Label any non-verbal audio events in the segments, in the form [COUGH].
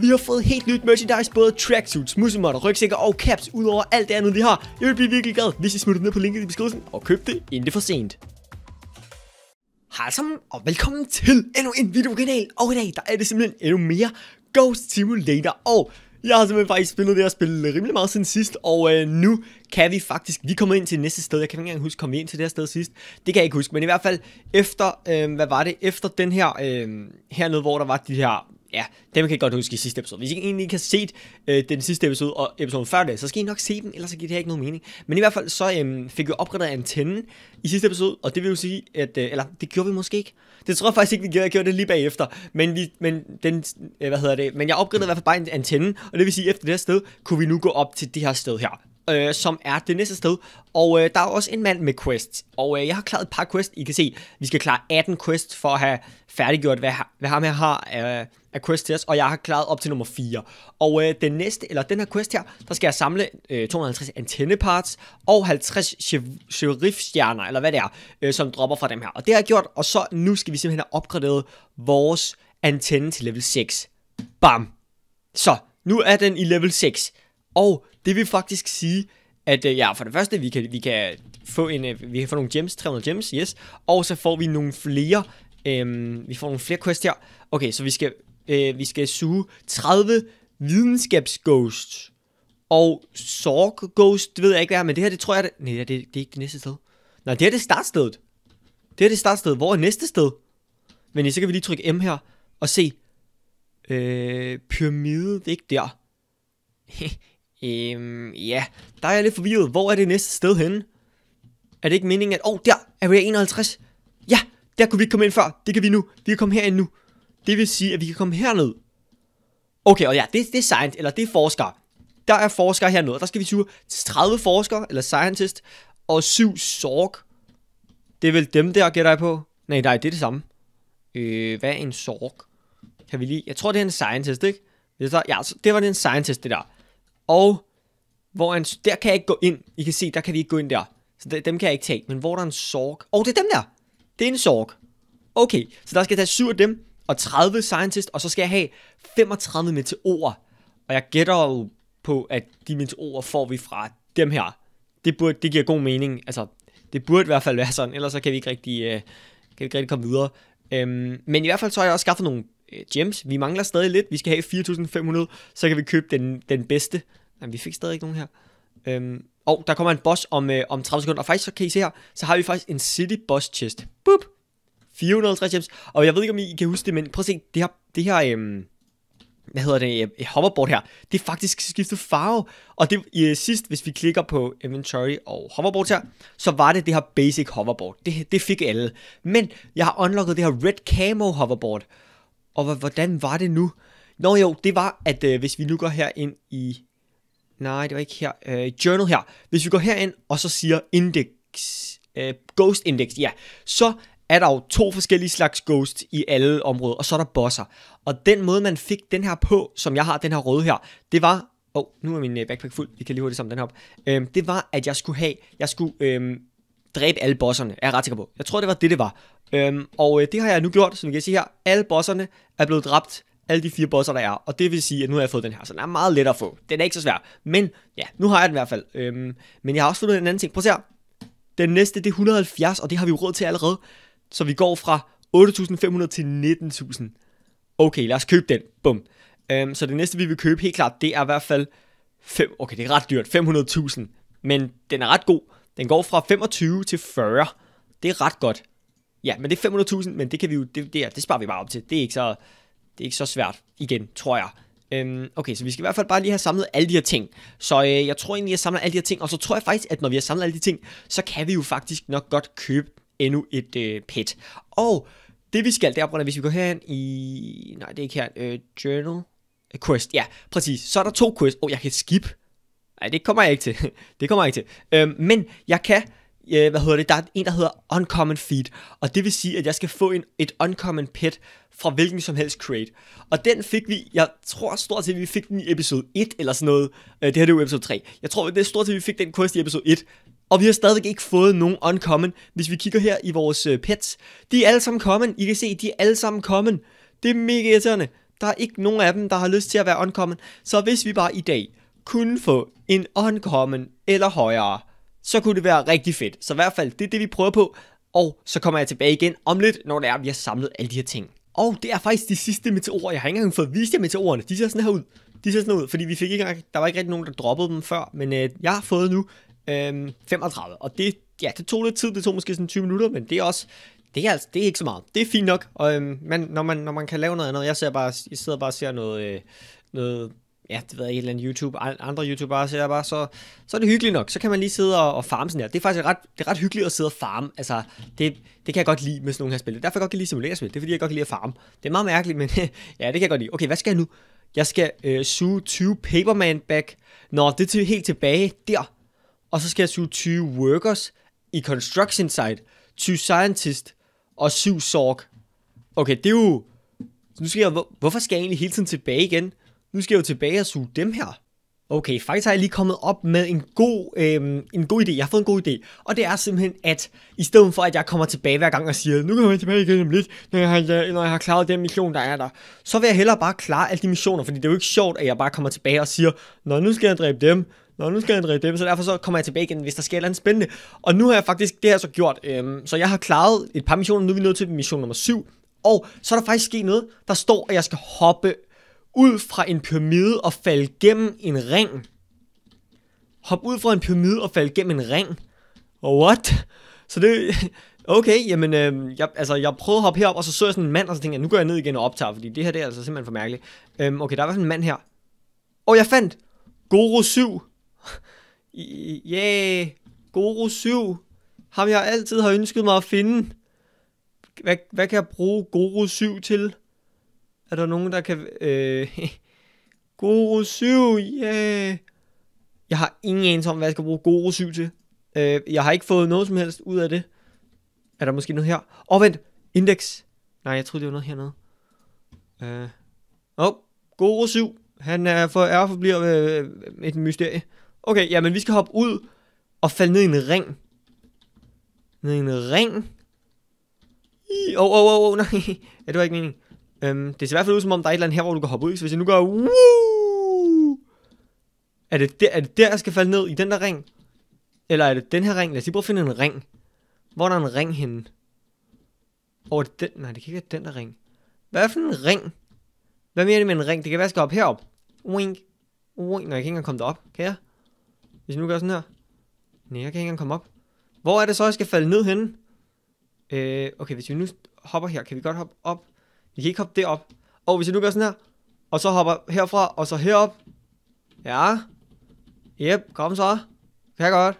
Vi har fået helt nyt merchandise, både tracksuits, musemotter, rygsækker og caps, udover alt det andet, vi har. Jeg vil blive virkelig glad, hvis I smutter ned på linket i beskrivelsen og køb det, inden det er for sent. Hej sammen, og velkommen til endnu en videokanal, og i dag der er det simpelthen endnu mere Ghost Simulator, og jeg har simpelthen faktisk spillet det her spil rimelig meget siden sidst, og øh, nu kan vi faktisk, vi kommer ind til næste sted, jeg kan ikke engang huske, kom vi ind til det her sted sidst, det kan jeg ikke huske, men i hvert fald efter, øh, hvad var det, efter den her, øh, hernede, hvor der var de her Ja, dem kan jeg godt huske i sidste episode. Hvis I egentlig ikke har set øh, den sidste episode og episoden før det, så skal I nok se den, ellers så giver det her ikke nogen mening. Men i hvert fald så øh, fik vi opgraderet antennen i sidste episode, og det vil jo sige, at, øh, eller det gjorde vi måske ikke. Det tror jeg faktisk ikke, vi gjorde, jeg gjorde det lige bagefter. Men, vi, men, den, øh, hvad hedder det? men jeg opgraderede i hvert fald bare antennen, og det vil sige, at efter det her sted, kunne vi nu gå op til det her sted her øh, som er det næste sted. Og øh, der er også en mand med quests, og øh, jeg har klaret et par quests. I kan se, vi skal klare 18 quests for at have færdiggjort, hvad, hvad ham her har øh, af quests til os, og jeg har klaret op til nummer 4. Og øh, den næste, eller den her quest her, der skal jeg samle øh, 250 antenneparts og 50 sheriffstjerner, eller hvad det er, øh, som dropper fra dem her. Og det har jeg gjort, og så nu skal vi simpelthen have opgraderet vores antenne til level 6. Bam! Så, nu er den i level 6. Og det vil faktisk sige, at øh, ja, for det første, vi kan, vi kan få en, øh, vi kan få nogle gems, 300 gems, yes. Og så får vi nogle flere, øhm, vi får nogle flere quests her. Okay, så vi skal, øh, vi skal suge 30 videnskabsghosts. Og Sorg Ghost, det ved jeg ikke, hvad er, men det her, det tror jeg, det... Nej, det, det er ikke det næste sted. Nej, det her, det er startstedet. Det her, det er startstedet. Hvor er næste sted? Men så kan vi lige trykke M her og se. Øh, pyramide, det er ikke der. [LAUGHS] Øhm, ja, der er jeg lidt forvirret. Hvor er det næste sted henne? Er det ikke meningen, at... Åh, oh, der er vi 51. Ja, der kunne vi ikke komme ind før. Det kan vi nu. Vi kan komme herind nu. Det vil sige, at vi kan komme herned. Okay, og ja, det, det er science, eller det er forskere. Der er forskere hernede, og der skal vi suge 30 forskere, eller scientist, og 7 sorg. Det er vel dem der, gætter jeg på. Nej, nej, det er det samme. Øh, hvad er en sorg? Kan vi lige... Jeg tror, det er en scientist, ikke? så, ja, det var det en scientist, det der. Og hvor en, der kan jeg ikke gå ind. I kan se, der kan vi ikke gå ind der. Så de, dem kan jeg ikke tage. Men hvor der er en sorg. Og oh, det er dem der. Det er en sorg. Okay, så der skal jeg tage 7 af dem, og 30 scientist, og så skal jeg have 35 meteorer. Og jeg gætter jo på, at de meteorer får vi fra dem her. Det, burde, det giver god mening. Altså, det burde i hvert fald være sådan, ellers så kan vi ikke rigtig, øh, kan vi ikke rigtig komme videre. Øhm, men i hvert fald så har jeg også skaffet nogle øh, gems. Vi mangler stadig lidt. Vi skal have 4.500, så kan vi købe den, den bedste. Jamen, vi fik stadig ikke nogen her. Øhm, og der kommer en boss om, øh, om 30 sekunder, og faktisk så kan I se her, så har vi faktisk en City Boss Chest. Boop! 450 gems, og jeg ved ikke, om I kan huske det, men prøv at se, det her, det her øhm, hvad hedder det, øh, hoverboard her, det er faktisk skiftet farve, og det øh, sidst, hvis vi klikker på inventory og hoverboard her, så var det det her basic hoverboard, det, det fik alle, men jeg har unlocket det her red camo hoverboard, og hvordan var det nu? Nå jo, det var, at øh, hvis vi nu går her ind i nej, det var ikke her. Øh, journal her. Hvis vi går herind, og så siger index, øh, ghost index, ja, så er der jo to forskellige slags ghost i alle områder, og så er der bosser. Og den måde, man fik den her på, som jeg har den her røde her, det var, åh, oh, nu er min øh, backpack fuld, vi kan lige hurtigt sammen den her op, øhm, det var, at jeg skulle have, jeg skulle øhm, dræbe alle bosserne, jeg er jeg ret sikker på. Jeg tror, det var det, det var. Øhm, og øh, det har jeg nu gjort, som vi kan se her, alle bosserne er blevet dræbt, alle de fire bosser, der er, og det vil sige, at nu har jeg fået den her, så den er meget let at få. Den er ikke så svær, men ja, nu har jeg den i hvert fald. Øhm, men jeg har også fundet en anden ting. Prøv at se her. Den næste, det er 170, og det har vi jo råd til allerede. Så vi går fra 8.500 til 19.000. Okay, lad os købe den. Bum. Øhm, så det næste, vi vil købe helt klart, det er i hvert fald... 5, okay, det er ret dyrt. 500.000. Men den er ret god. Den går fra 25 til 40. Det er ret godt. Ja, men det er 500.000, men det kan vi jo, det, det, er, det sparer vi bare op til. Det er ikke så, det er ikke så svært igen, tror jeg. Øhm, okay, så vi skal i hvert fald bare lige have samlet alle de her ting. Så øh, jeg tror egentlig, jeg samler alle de her ting, og så tror jeg faktisk, at når vi har samlet alle de ting, så kan vi jo faktisk nok godt købe endnu et øh, pet. Og det vi skal, det er, hvis vi går herhen i... Nej, det er ikke her. Øh, journal. Øh, quest, ja, præcis. Så er der to quest. Åh, oh, jeg kan skip. Nej, det kommer jeg ikke til. [LAUGHS] det kommer jeg ikke til. Øhm, men jeg kan øh, hvad hedder det, der er en, der hedder Uncommon Feed, og det vil sige, at jeg skal få en, et Uncommon Pet fra hvilken som helst crate. Og den fik vi, jeg tror stort set, vi fik den i episode 1 eller sådan noget. Øh, det her det er jo episode 3. Jeg tror, det er stort set, vi fik den quest i episode 1. Og vi har stadig ikke fået nogen uncommon. Hvis vi kigger her i vores øh, pets, de er alle sammen common. I kan se, de er alle sammen common. Det er mega irriterende. Der er ikke nogen af dem, der har lyst til at være uncommon. Så hvis vi bare i dag kunne få en uncommon eller højere, så kunne det være rigtig fedt. Så i hvert fald, det er det, vi prøver på, og så kommer jeg tilbage igen om lidt, når det er, vi har samlet alle de her ting. Og det er faktisk de sidste meteorer, jeg har ikke engang fået vist jer meteorerne, de ser sådan her ud. De ser sådan ud, fordi vi fik ikke engang, der var ikke rigtig nogen, der droppede dem før, men øh, jeg har fået nu øh, 35, og det, ja, det tog lidt tid, det tog måske sådan 20 minutter, men det er også, det er, altså, det er ikke så meget. Det er fint nok, og øh, man, når, man, når man kan lave noget andet, jeg, ser bare, jeg sidder bare og ser noget, øh, noget ja, det ved jeg, et eller andet YouTube, andre YouTubere ser bare, så, så er det hyggeligt nok. Så kan man lige sidde og, og farme sådan her. Det er faktisk ret, det er ret hyggeligt at sidde og farme. Altså, det, det kan jeg godt lide med sådan nogle her spil. Derfor kan jeg godt kan simulere spil. Det er fordi, jeg godt kan lide at farme. Det er meget mærkeligt, men [LAUGHS] ja, det kan jeg godt lide. Okay, hvad skal jeg nu? Jeg skal øh, suge 20 Paperman back. Nå, det er til, helt tilbage der. Og så skal jeg suge 20 workers i construction site, 20 scientist og 7 sorg. Okay, det er jo... nu skal jeg, hvorfor skal jeg egentlig hele tiden tilbage igen? Nu skal jeg jo tilbage og suge dem her. Okay, faktisk har jeg lige kommet op med en god, øhm, en god idé. Jeg har fået en god idé. Og det er simpelthen, at i stedet for, at jeg kommer tilbage hver gang og siger, nu kommer jeg tilbage igen om lidt, når jeg, har, øh, når jeg har klaret den mission, der er der, så vil jeg hellere bare klare alle de missioner, fordi det er jo ikke sjovt, at jeg bare kommer tilbage og siger, nå, nu skal jeg dræbe dem, nå, nu skal jeg dræbe dem, så derfor så kommer jeg tilbage igen, hvis der sker noget spændende. Og nu har jeg faktisk det her så gjort, øhm, så jeg har klaret et par missioner, nu er vi nået til mission nummer 7, og så er der faktisk sket noget, der står, at jeg skal hoppe ud fra en pyramide og falde gennem en ring. Hop ud fra en pyramide og falde gennem en ring. What? Så det, [LAUGHS] okay, jamen, øh, jeg, altså, jeg prøvede at hoppe herop, og så så jeg sådan en mand, og så tænkte jeg, nu går jeg ned igen og optager, fordi det her, det er altså simpelthen for mærkeligt. Øhm, okay, der var sådan en mand her. Og jeg fandt Goro 7. [LAUGHS] yeah, Goro 7. Ham jeg altid har ønsket mig at finde. Hvad, hvad kan jeg bruge Goro 7 til? Er der nogen, der kan... Øh, Goro [LAUGHS] 7, yeah! Jeg har ingen anelse om, hvad jeg skal bruge Goro 7 til. Øh, jeg har ikke fået noget som helst ud af det. Er der måske noget her? Åh, oh, vent! Index. Nej, jeg troede, det var noget hernede. Øh. Åh, oh, Goro 7. Han er for, er for bliver øh, et mysterie. Okay, jamen vi skal hoppe ud og falde ned i en ring. Ned i en ring? Åh, åh, åh, åh, nej. [LAUGHS] Ja, det var ikke meningen. Øhm, det ser i hvert fald ud som om, der er et eller andet her, hvor du kan hoppe ud. Så hvis jeg nu gør... Er det, der, er det der, jeg skal falde ned i den der ring? Eller er det den her ring? Lad os lige prøve at finde en ring. Hvor er der en ring henne? Og oh, det den? Nej, det kan ikke være den der ring. Hvad er det for en ring? Hvad mener det med en ring? Det kan være, jeg skal op herop. Wink. Wink. Nå, jeg kan ikke engang komme derop. Kan jeg? Hvis jeg nu gør sådan her. Nej, jeg kan ikke engang komme op. Hvor er det så, jeg skal falde ned henne? Øh, okay, hvis vi nu hopper her, kan vi godt hoppe op? Jeg kan ikke hoppe derop. Og hvis jeg nu gør sådan her, og så hopper herfra, og så herop. Ja. Yep, kom så. Kan jeg godt.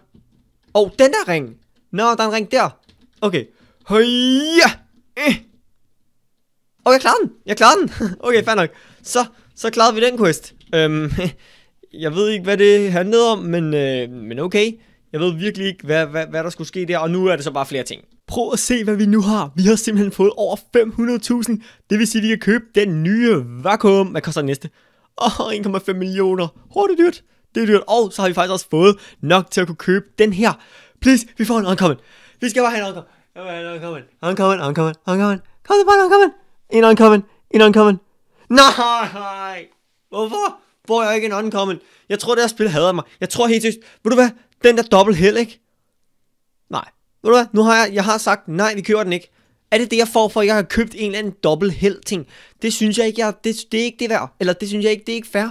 Og den der ring. Nå, der er en ring der. Okay. Højja. Eh. Okay, jeg klarede den. Jeg klarer den. [LAUGHS] okay, fair nok. Så, så klarede vi den quest. Øhm, [LAUGHS] jeg ved ikke, hvad det handlede om, men, øh, men okay. Jeg ved virkelig ikke, hvad, hvad, hvad der skulle ske der, og nu er det så bare flere ting. Prøv at se, hvad vi nu har. Vi har simpelthen fået over 500.000. Det vil sige, at vi kan købe den nye vakuum. Hvad koster den næste? Åh, oh, 1,5 millioner. Hvor oh, det dyrt. Det er dyrt. Og oh, så har vi faktisk også fået nok til at kunne købe den her. Please, vi får en uncommon. Vi skal bare have en uncommon. Jeg vil have en uncommon. Uncommon, uncommon, uncommon. Kom så bare en uncommon. En uncommon. En uncommon. Nej! Hvorfor får jeg ikke en uncommon? Jeg tror, det her spil hader mig. Jeg tror helt seriøst. Ved du hvad? Den der dobbelt held, ikke? Nej, ved du hvad, nu har jeg, jeg har sagt, nej, vi kører den ikke. Er det det, jeg får for, at jeg har købt en eller anden dobbelt held ting? Det synes jeg ikke, jeg, det, det er ikke det værd. Eller det synes jeg ikke, det er ikke fair.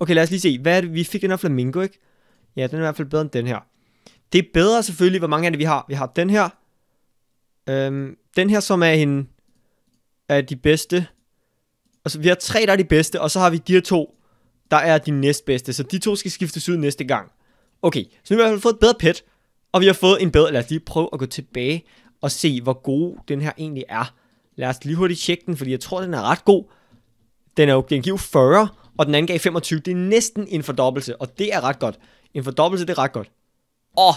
Okay, lad os lige se. Hvad er det? Vi fik den her flamingo, ikke? Ja, den er i hvert fald bedre end den her. Det er bedre selvfølgelig, hvor mange af det vi har. Vi har den her. Øhm, den her, som er en af de bedste. Altså, vi har tre, der er de bedste, og så har vi de her to, der er de næstbedste. Så de to skal skiftes ud næste gang. Okay, så nu har vi i hvert fald fået et bedre pet. Og vi har fået en bedre, lad os lige prøve at gå tilbage og se, hvor god den her egentlig er. Lad os lige hurtigt tjekke den, fordi jeg tror, den er ret god. Den er jo den giver 40, og den anden gav 25. Det er næsten en fordobbelse, og det er ret godt. En fordobbelse, det er ret godt. Åh,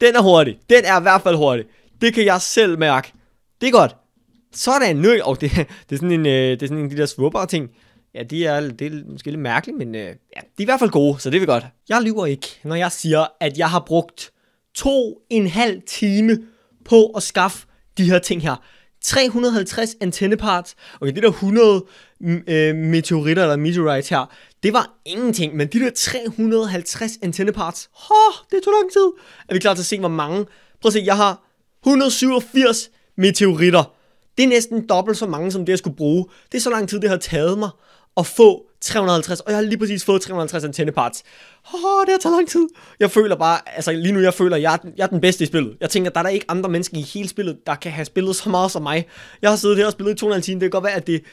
den er hurtig. Den er i hvert fald hurtig. Det kan jeg selv mærke. Det er godt. Sådan, nu. Og det, [LAUGHS] det er sådan en, øh, det er sådan en de der svubber ting. Ja, de er, det er måske lidt mærkeligt, men øh, ja, de er i hvert fald gode, så det er vi godt. Jeg lyver ikke, når jeg siger, at jeg har brugt to en halv time på at skaffe de her ting her. 350 antenneparts, okay, det der 100 mm, øh, meteoritter eller meteorites her, det var ingenting, men de der 350 antenneparts, åh, det tog lang tid. Er vi klar til at se, hvor mange? Prøv at se, jeg har 187 meteoritter. Det er næsten dobbelt så mange, som det jeg skulle bruge. Det er så lang tid, det har taget mig at få 350, og jeg har lige præcis fået 350 antenne parts. Åh, oh, det har taget lang tid. Jeg føler bare, altså lige nu, jeg føler, jeg er, den, jeg er den bedste i spillet. Jeg tænker, der er der ikke andre mennesker i hele spillet, der kan have spillet så meget som mig. Jeg har siddet her og spillet i 200 timer, det kan godt være, at det,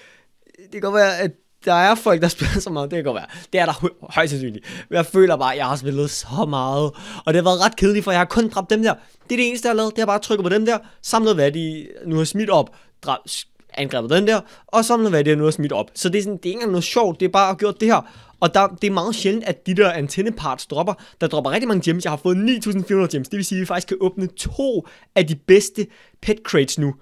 det kan godt være, at der er folk, der [LAUGHS] spiller så meget, det kan godt være. Det er der hø- højst sandsynligt. Men jeg føler bare, at jeg har spillet så meget. Og det har været ret kedeligt, for jeg har kun dræbt dem der. Det er det eneste, jeg har lavet. Det har bare trykket på dem der. Samlet hvad de nu har smidt op. Dræbt, angrebet den der, og så er det nu og smidt op. Så det er, sådan, det er ikke engang noget sjovt, det er bare at gøre det her. Og der, det er meget sjældent, at de der antenneparts dropper. Der dropper rigtig mange gems. Jeg har fået 9.400 gems. Det vil sige, at vi faktisk kan åbne to af de bedste pet crates nu.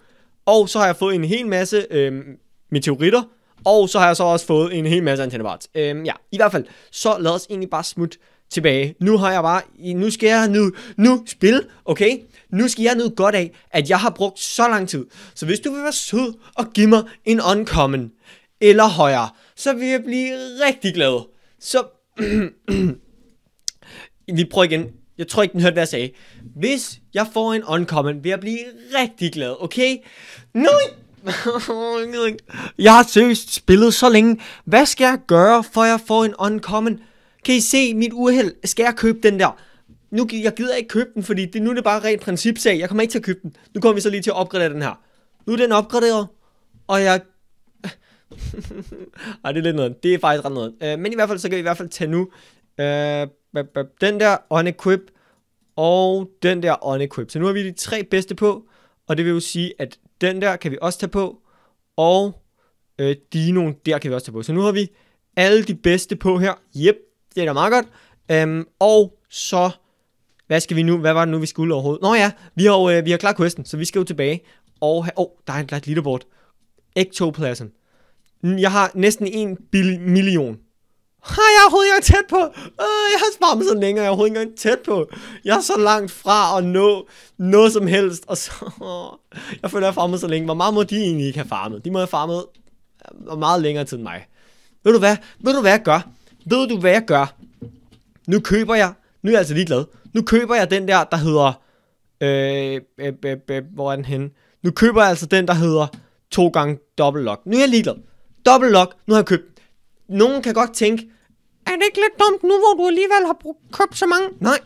Og så har jeg fået en hel masse øh, meteoritter. Og så har jeg så også fået en hel masse antenneparts. Øh, ja, i hvert fald. Så lad os egentlig bare smutte tilbage. Nu har jeg bare, nu skal jeg nu, nu spille, okay? Nu skal jeg nyde godt af, at jeg har brugt så lang tid. Så hvis du vil være sød og give mig en uncommon, eller højere, så vil jeg blive rigtig glad. Så, vi [CLEARS THROAT] prøver igen. Jeg tror ikke, den hørte, hvad jeg sagde. Hvis jeg får en uncommon, vil jeg blive rigtig glad, okay? Nu, [LAUGHS] jeg har seriøst spillet så længe. Hvad skal jeg gøre, for at jeg får en uncommon? kan I se mit uheld? Skal jeg købe den der? Nu, jeg gider ikke købe den, fordi det, nu er det bare rent principsag. Jeg kommer ikke til at købe den. Nu kommer vi så lige til at opgradere den her. Nu er den opgraderet, og jeg... [LAUGHS] Ej, det er lidt noget. Det er faktisk ret noget. Øh, men i hvert fald, så kan vi i hvert fald tage nu øh, den der unequip og den der unequip. Så nu har vi de tre bedste på, og det vil jo sige, at den der kan vi også tage på, og øh, dinoen der kan vi også tage på. Så nu har vi alle de bedste på her. Yep. Det er da meget godt. Øhm, og så, hvad skal vi nu, hvad var det nu, vi skulle overhovedet? Nå ja, vi har, øh, vi har klaret questen, så vi skal jo tilbage. Og, åh, oh, der er en klart leaderboard. Ektopladsen. Jeg har næsten en million. Har jeg overhovedet ikke tæt på? Øh, jeg har sparet så længe, og jeg er overhovedet ikke tæt på. Jeg er så langt fra at nå noget som helst, og så... Øh, [LAUGHS] jeg føler, jeg har farmet så længe. Hvor meget må de egentlig ikke have farmet? De må have farmet øh, meget længere tid end mig. Ved du hvad? Ved du hvad jeg gør? ved du hvad jeg gør? Nu køber jeg, nu er jeg altså glad. nu køber jeg den der, der hedder, øh, øh, øh, øh, hvor er den henne? Nu køber jeg altså den, der hedder to gange dobbelt lock. Nu er jeg ligeglad. Dobbelt lock, nu har jeg købt. Nogen kan godt tænke, er det ikke lidt dumt nu, hvor du alligevel har købt så mange? Nej,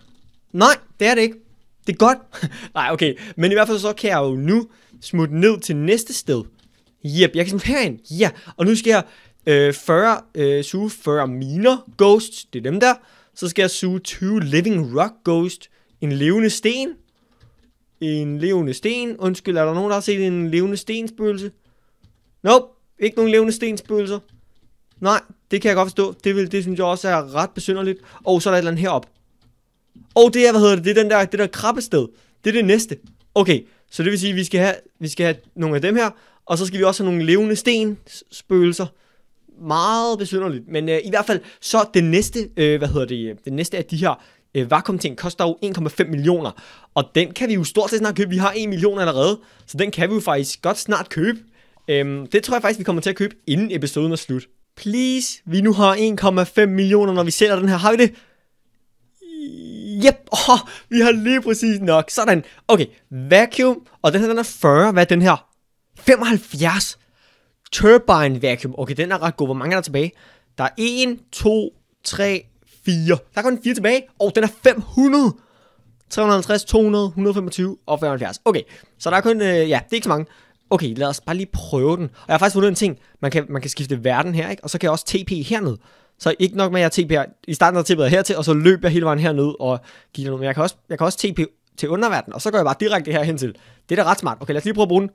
nej, det er det ikke. Det er godt. [LAUGHS] nej, okay. Men i hvert fald så kan jeg jo nu smutte ned til næste sted. Jep, jeg kan smutte herind. Ja, og nu skal jeg Øh, 40, øh, suge 40 miner ghost, det er dem der. Så skal jeg suge 20 living rock ghost, en levende sten. En levende sten. Undskyld, er der nogen, der har set en levende stensbølse? Nope, ikke nogen levende stensbølser. Nej, det kan jeg godt forstå. Det, vil, det synes jeg også er ret besynderligt. Og så er der et eller andet herop. Og det er, hvad hedder det, det er den der, det der krabbested. Det er det næste. Okay, så det vil sige, at vi skal have, vi skal have nogle af dem her, og så skal vi også have nogle levende stenspøgelser meget besynderligt, men øh, i hvert fald så det næste, øh, hvad hedder det, øh, det næste af de her øh, vakuumting koster jo 1,5 millioner, og den kan vi jo stort set snart købe. Vi har 1 million allerede, så den kan vi jo faktisk godt snart købe. Øhm, det tror jeg faktisk, vi kommer til at købe, inden episoden er slut. Please, vi nu har 1,5 millioner, når vi sælger den her. Har vi det? Jep, oh, vi har lige præcis nok. Sådan. Okay, vacuum, og den her den er 40. Hvad er den her? 75. Turbine Vacuum. Okay, den er ret god. Hvor mange er der tilbage? Der er 1, 2, 3, 4. Der er kun 4 tilbage. Og oh, den er 500. 350, 200, 125 og 75. Okay, så der er kun, øh, ja, det er ikke så mange. Okay, lad os bare lige prøve den. Og jeg har faktisk fundet en ting. Man kan, man kan skifte verden her, ikke? Og så kan jeg også TP herned. Så ikke nok med, at jeg TP her. I starten der TP'ede her hertil, og så løber jeg hele vejen herned og giver noget. Men jeg kan også, jeg kan også TP til underverden, og så går jeg bare direkte herhen til. Det er da ret smart. Okay, lad os lige prøve at bruge den.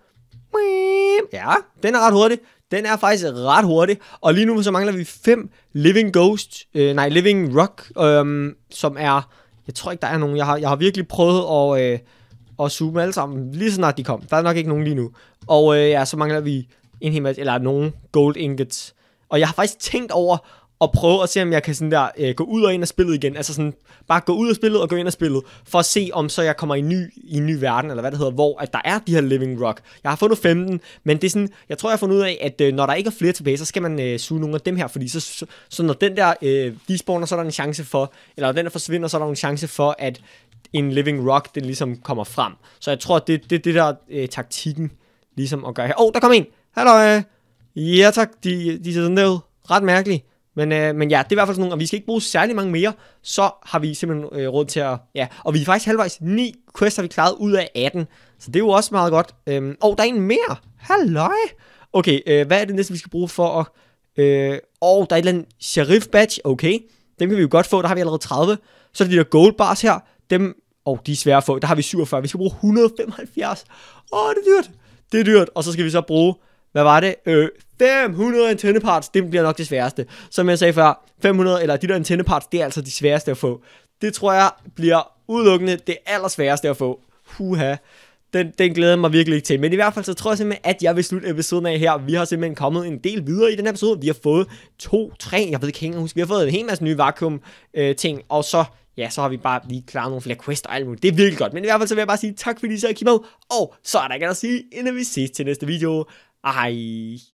Ja, den er ret hurtig. Den er faktisk ret hurtig. Og lige nu så mangler vi fem Living Ghost, øh, nej, Living Rock, øh, som er, jeg tror ikke, der er nogen. Jeg har, jeg har virkelig prøvet at, øh, at zoome alle sammen, lige så snart de kom. Der er nok ikke nogen lige nu. Og øh, ja, så mangler vi en hel masse, eller nogen gold ingots. Og jeg har faktisk tænkt over, og prøve at se, om jeg kan sådan der, øh, gå ud og ind af spillet igen. Altså sådan, bare gå ud af spillet og gå ind af spillet, for at se, om så jeg kommer i ny, i en ny verden, eller hvad det hedder, hvor at der er de her Living Rock. Jeg har fundet 15, men det er sådan, jeg tror, jeg har fundet ud af, at øh, når der ikke er flere tilbage, så skal man øh, suge nogle af dem her, fordi så, så, så når den der øh, despawner, så er der en chance for, eller når den der forsvinder, så er der en chance for, at en Living Rock, den ligesom kommer frem. Så jeg tror, det er det, det der øh, taktikken, ligesom at gøre her. Åh, oh, der kom en! Hallo! Ja tak, de, de ser sådan der ud. Ret mærkeligt. Men, øh, men ja, det er i hvert fald sådan nogle, og vi skal ikke bruge særlig mange mere, så har vi simpelthen øh, råd til at, ja, og vi er faktisk halvvejs 9 quests, har vi klaret ud af 18, så det er jo også meget godt. Øhm, og der er en mere, halløj! Okay, øh, hvad er det næste, vi skal bruge for at, øh, og der er et eller andet sheriff badge, okay, dem kan vi jo godt få, der har vi allerede 30, så er det de der gold bars her, dem, og de er svære at få, der har vi 47, vi skal bruge 175, åh, det er dyrt, det er dyrt, og så skal vi så bruge hvad var det? Øh, 500 antenneparts, det bliver nok det sværeste. Som jeg sagde før, 500 eller de der antenneparts, det er altså de sværeste at få. Det tror jeg bliver udelukkende det allersværeste at få. Huha. Den, den glæder jeg mig virkelig ikke til. Men i hvert fald så tror jeg simpelthen, at jeg vil slutte episoden af her. Vi har simpelthen kommet en del videre i den her episode. Vi har fået to, tre, jeg ved ikke, jeg husker. Vi har fået en hel masse nye vakuum-ting. Øh, og så ja, så har vi bare lige klaret nogle flere quests og alt muligt. Det er virkelig godt. Men i hvert fald så vil jeg bare sige tak, fordi I så har kigget med. Og så er der ikke at sige, inden vi ses til næste video. I